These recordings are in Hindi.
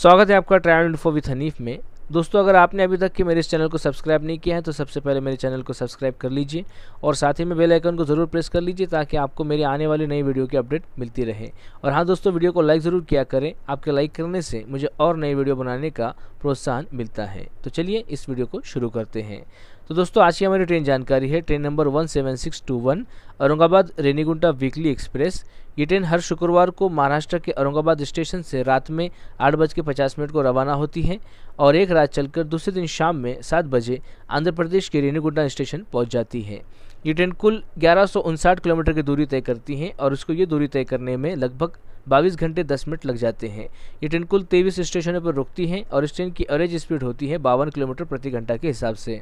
स्वागत है आपका ट्रैवल इन्फो विथ हनीफ में दोस्तों अगर आपने अभी तक के मेरे इस चैनल को सब्सक्राइब नहीं किया है तो सबसे पहले मेरे चैनल को सब्सक्राइब कर लीजिए और साथ ही में बेल आइकन को ज़रूर प्रेस कर लीजिए ताकि आपको मेरी आने वाली नई वीडियो की अपडेट मिलती रहे और हाँ दोस्तों वीडियो को लाइक ज़रूर किया करें आपके लाइक करने से मुझे और नई वीडियो बनाने का प्रोत्साहन मिलता है तो चलिए इस वीडियो को शुरू करते हैं तो दोस्तों आज की हमारी ट्रेन जानकारी है train number one seven six two one Aurangabad Renigunta weekly express ये ट्रेन हर शुक्रवार को महाराष्ट्र के औरंगाबाद स्टेशन से रात में आठ बज के पचास मिनट को रवाना होती है और एक रात चलकर दूसरे दिन शाम में सात बजे आंध्र प्रदेश के रेनीगुंडा स्टेशन पहुँच जाती है ये ट्रेन कुल ग्यारह किलोमीटर की दूरी तय करती है और उसको ये दूरी तय करने में लगभग बाईस घंटे दस मिनट लग जाते हैं ये ट्रेन कुल तेईस स्टेशनों पर रुकती हैं और इस ट्रेन की एवरेज स्पीड होती है बावन किलोमीटर प्रति घंटा के हिसाब से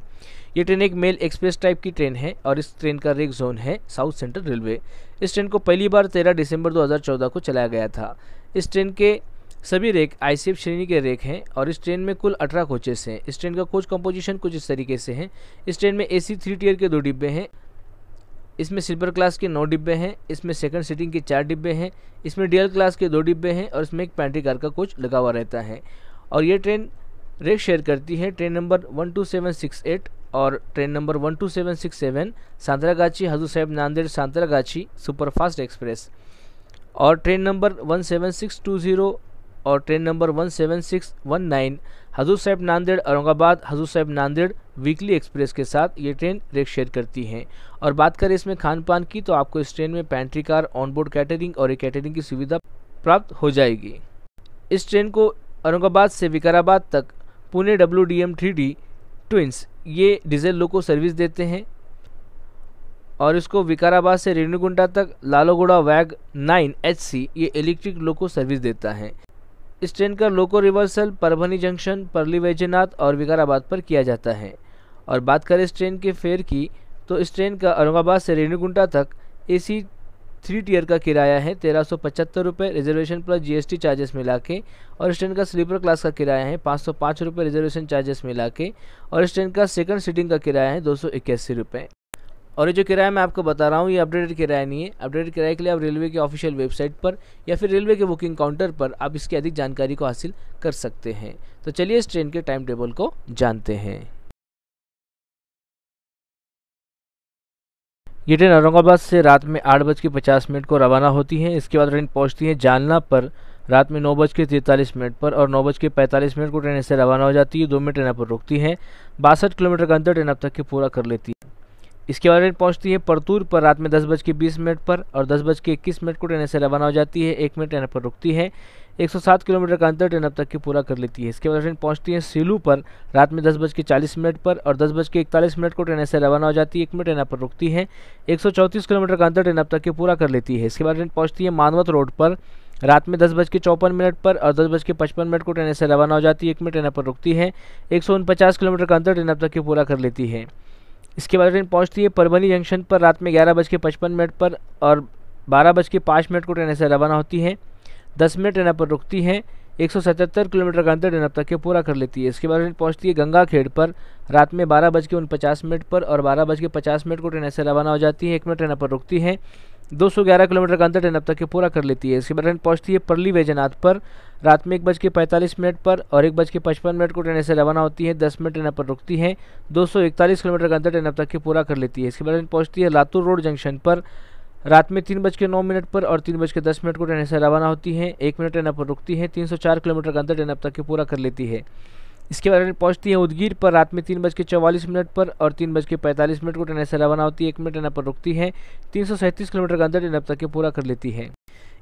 ये ट्रेन एक मेल एक्सप्रेस टाइप की ट्रेन है और इस ट्रेन का रेक जोन है साउथ सेंट्रल रेलवे इस ट्रेन को पहली बार तेरह दिसंबर दो को चलाया गया था इस ट्रेन के सभी रेक आई श्रेणी के रेक हैं और इस ट्रेन में कुल अठारह कोचेस हैं इस ट्रेन का कोच कंपोजिशन कुछ इस तरीके से है इस ट्रेन में ए सी थ्री टीयर के दो डिब्बे हैं इसमें सिल्वर क्लास के नौ डिब्बे हैं इसमें सेकंड सीटिंग के चार डिब्बे हैं इसमें डीएल क्लास के दो डिब्बे हैं और इसमें एक पैंट्री कार का कोच लगा हुआ रहता है और ये ट्रेन रेक शेयर करती है train number one two seven six eight और train number one two seven six seven Santragachi Hazur Sahib Nanded Santragachi superfast express और train number one seven six two zero और train number one seven six one nine Hazur Sahib Nanded Aurangabad हजूर साहब नांदेड़ वीकली एक्सप्रेस के साथ ये ट्रेन रेक शेयर करती हैं और बात करें इसमें खान पान की तो आपको इस ट्रेन में पैंट्री कार ऑनबोर्ड कैटरिंग और कैटरिंग की सुविधा प्राप्त हो जाएगी इस ट्रेन को औरंगाबाद से विकाराबाद तक Pune W D M three D twins ये डीजल लोको सर्विस देते हैं और इसको विकाराबाद से रेणुगुंडा तक लालोगुड़ा वैग नाइन एच सी ये इलेक्ट्रिक लोको सर्विस देता है इस ट्रेन का लोको रिवर्सल परभनी जंक्शन परली वैजनाथ और विकाराबाद पर किया जाता है और बात करें इस ट्रेन के फेयर की तो इस ट्रेन का औरंगाबाद से रेणुगुंडा तक सी थ्री टीयर का किराया है तेरह सौ पचहत्तर रुपये रिजर्वेशन प्लस जीएसटी चार्जेस मिला के और इस ट्रेन का स्लीपर क्लास का किराया है पाँच सौ पाँच रुपये रिजर्वेशन चार्जेस मिला के और इस ट्रेन का सेकंड सीटिंग का किराया है दो सौ इक्यासी रुपये और ये जो किराया मैं आपको बता रहा हूँ ये अपडेटेड किराया नहीं है अपडेटेड किराए के लिए आप रेलवे के ऑफिशियल वेबसाइट पर या फिर रेलवे के बुकिंग काउंटर पर आप इसकी अधिक जानकारी को हासिल कर सकते हैं तो चलिए इस ट्रेन के टाइम टेबल को जानते हैं ये ट्रेन औरंगाबाद से रात में आठ बज के पचास मिनट को रवाना होती है इसके बाद ट्रेन पहुंचती है जालना पर रात में नौ बज के तैंतालीस मिनट पर और नौ बज के पैंतालीस मिनट को ट्रेन इससे रवाना हो जाती है दो मिनट ट्रेन पर रुकती है बासठ किलोमीटर का अंतर ट्रेन अब तक के पूरा कर लेती है इसके बाद ट्रेन पहुंचती है परतूर पर रात में दस बज के बीस मिनट पर और दस बज के इक्कीस मिनट को ट्रेन से रवाना हो जाती है एक मिनट ट्रेन पर रुकती है 107 किलोमीटर का अंतर ट्रेन अब तक की पूरा कर लेती है इसके बाद ट्रेन पहुंचती है सीलू पर रात में दस बज के चालीस मिनट पर और दस बज के इकतालीस मिनट को ट्रेन से रवाना हो जाती है एक मिनट ट्रेन पर रुकती है एक किलोमीटर का अंतर ट्रेन अब तक की पूरा कर लेती है इसके बाद ट्रेन पहुँचती है मानवत रोड पर रात में दस बज के चौपन मिनट पर और दस बज के पचपन मिनट को ट्रेन से रवाना हो जाती है एक मिनट ट्रेन पर रुकती है एक किलोमीटर का अंतर ट्रेन अब तक की पूरा कर लेती है इसके बाद ट्रेन पहुंचती है परवनी जंक्शन पर रात में ग्यारह बज के पचपन मिनट पर और बारह बज के पाँच मिनट को ट्रेन से रवाना होती है दस मिनट ट्रेन पर रुकती है एक सौ सतहत्तर किलोमीटर का अंतर ट्रेन अब तक के पूरा कर लेती है इसके बाद ट्रेन पहुँचती है गंगा खेड़ पर रात में बारह बज के उन पचास मिनट पर और बारह बज के पचास मिनट को ट्रेन से रवाना हो जाती है एक मिनट ट्रेन पर रुकती है ग्यारह किलोमीटर का अंतर ट्रेन अब तक के पूरा कर लेती है इसके बाद ट्रेन पहुंचती है परली वैजनाथ पर रात में एक बज के पैंतालीस मिनट पर और एक बज के पचपन मिनट को ट्रेन से रवाना होती है दस मिनट ट्रेन पर रुकती है 241 किलोमीटर का अंतर ट्रेन अब तक के पूरा कर लेती है इसके बाद ट्रेन पहुँचती है लातूर रोड जंक्शन पर रात में तीन बज के नौ मिनट पर और तीन बज के दस मिनट को ट्रेन से रवाना होती है एक मिनट ट्रेन पर रुकती है तीन सौ चार किलोमीटर का अंतर ट्रेन अब तक के पूरा कर लेती है इसके बाद पहुंचती है उदगीर पर रात में तीन बज के चौवालीस मिनट पर और तीन बज के पैंतालीस मिनट को ट्रेन से रवाना होती है एक मिनट टना पर रुकती है तीन सौ सैंतीस किलोमीटर का अंदर अब तक के पूरा कर लेती है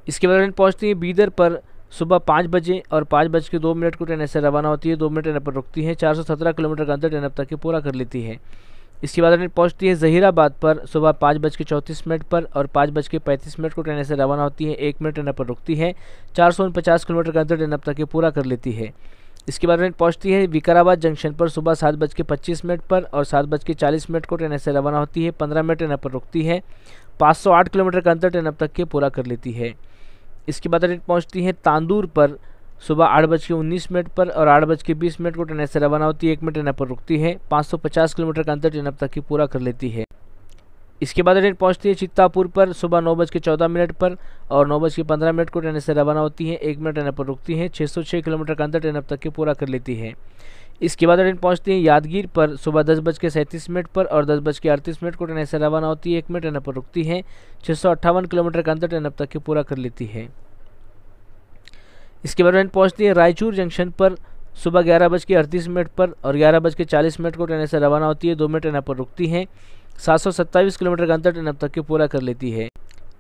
इसके बाद ट्रेन पहुँचती है बीदर पर सुबह पाँच बजे और पाँच बज के दो मिनट को ट्रेन ऐसे रवाना होती है दो मिनट ट्रेन पर रुकती है चार सौ सत्रह किलोमीटर का अंदर ट्रेन अब तक के पूरा कर लेती है इसके बाद ट्रेन पहुंचती है जहीराबाद पर सुबह पाँच बज के चौंतीस मिनट पर और पाँच बज के पैंतीस मिनट को ट्रेन ऐसे रवाना होती है एक मिनट ट्रेन पर रुकती है चार सौ उनपचास किलोमीटर का अंदर ट्रेन अब तक के पूरा कर लेती है इसके बाद ट्रेन पहुंचती है विकाराबाद जंक्शन पर सुबह सात बज के पच्चीस मिनट पर और सात बज के चालीस मिनट को ट्रेन ऐसे रवाना होती है पंद्रह मिनट ट्रेन पर रुकती है पाँच सौ आठ किलोमीटर का अंतर ट्रेन अब तक के पूरा कर लेती है इसके बाद ट्रेन पहुंचती है तांदूर पर सुबह आठ बज के उन्नीस मिनट पर और आठ बज के बीस मिनट को ट्रेन ऐसे रवाना होती है एक मिनट ट्रेन पर रुकती है पाँच सौ पचास किलोमीटर का अंतर ट्रेन अब तक की पूरा कर लेती है इसके बाद ट्रेन पहुंचती है चित्तापुर पर सुबह नौ बज के चौदह मिनट पर और नौ बज के पंद्रह मिनट को ट्रेन से रवाना होती है एक मिनट ट्रेन पर रुकती है छः सौ छः किलोमीटर का अंदर ट्रेन अब तक के पूरा कर लेती है इसके बाद ट्रेन पहुंचती है यादगीर पर सुबह दस बज के सैंतीस मिनट पर और दस बज के अड़तीस मिनट को ट्रेन से रवाना होती है एक मिनट ट्रेन पर रुकती है छः सौ अट्ठावन किलोमीटर का अंदर ट्रेन अब तक के पूरा कर लेती है इसके बाद ट्रेन पहुँचती है रायचूर जंक्शन पर सुबह ग्यारह बज के अड़तीस मिनट पर और ग्यारह बज के चालीस मिनट को ट्रेन से रवाना होती है दो मिनट ट्रेन पर रुकती हैं 727 किलोमीटर का अंतर ट्रेन अब तक के पूरा कर लेती है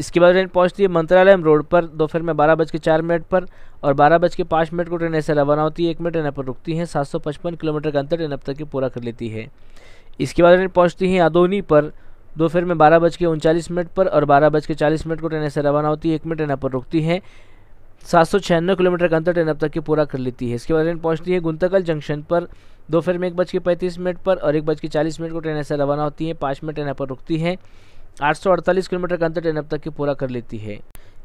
इसके बाद ट्रेन पहुंचती है मंत्रालय रोड पर दोपहर में बारह बज के चार मिनट पर और बारह बज के पाँच मिनट को ट्रेन ऐसे रवाना होती है एक मिनट ट्रेन पर रुकती है 755 किलोमीटर का अंतर ट्रेन अब तक के पूरा कर लेती है इसके बाद ट्रेन पहुँचती है आदोनी पर दोपहर में बारह बज के उनचालीस मिनट पर और बारह बज के चालीस मिनट को ट्रेन ऐसे रवाना होती है एक मिनट ट्रेन पर रुकती है सात सौ छियानवे किलोमीटर का अंतर ट्रेन अब तक के पूरा कर लेती है इसके बाद ट्रेन पहुँचती है गुंतकल जंक्शन पर दोपहर में एक बज के पैंतीस मिनट पर और एक बज के चालीस मिनट को ट्रेन ऐसे रवाना होती है पाँच मिनट ट्रेन यहाँ पर रुकती है अड़तालीस किलोमीटर का अंतर ट्रेन अब तक की पूरा कर लेती है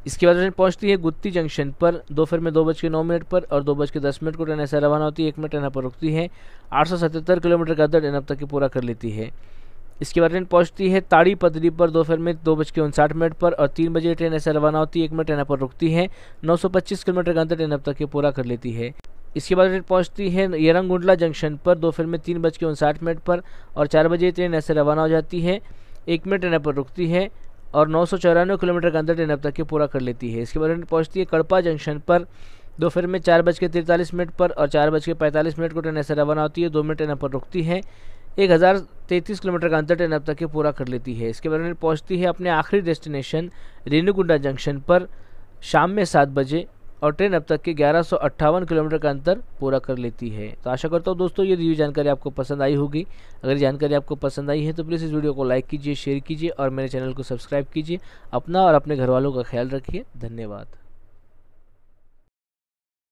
इसके बाद ट्रेन पहुंचती है गुत्ती जंक्शन पर दोपहर में दो बज के नौ मिनट पर और दो बज के दस मिनट को ट्रेन ऐसे रवाना होती है एक मिनट ट्रेन यहाँ पर रुकती है सतहत्तर किलोमीटर का अंतर ट्रेन अब तक की पूरा कर लेती है इसके बाद ट्रेन पहुंचती है ताड़ी पदरी पर दोपहर में दो बज के उनसाठ मिनट पर और तीन बजे ट्रेन ऐसे रवाना होती है एक मिनट ट्रेन पर रुकती है पच्चीस किलोमीटर का अंतर ट्रेन अब तक ये पूरा कर लेती है इसके बाद ट्रेन पहुंचती है यरंगुंडला जंक्शन पर दोपहर में तीन बज के उनसाठ मिनट पर और चार बजे ट्रेन ऐसे रवाना हो जाती है एक मिनट ट्रेन पर रुकती है और नौ सौ चौरानवे किलोमीटर के अंदर ट्रेन अब तक के पूरा कर लेती है इसके बाद ट्रेन पहुँचती है कड़पा जंक्शन पर दोपहर में चार बज के तिरतालीस मिनट पर और चार बज के पैंतालीस मिनट को ट्रेन ऐसे रवाना होती है दो मिनट ट्रेन पर रुकती है एक हज़ार तैंतीस किलोमीटर का अंतर ट्रेन अब तक के पूरा कर लेती है इसके बाद ट्रेन पहुँचती है अपने आखिरी डेस्टिनेशन रेणुकुंडा जंक्शन पर शाम में सात बजे और ट्रेन अब तक के ग्यारह किलोमीटर का अंतर पूरा कर लेती है तो आशा करता हूँ दोस्तों ये रिव्यू जानकारी आपको पसंद आई होगी अगर जानकारी आपको पसंद आई है तो प्लीज़ इस वीडियो को लाइक कीजिए शेयर कीजिए और मेरे चैनल को सब्सक्राइब कीजिए अपना और अपने घर वालों का ख्याल रखिए धन्यवाद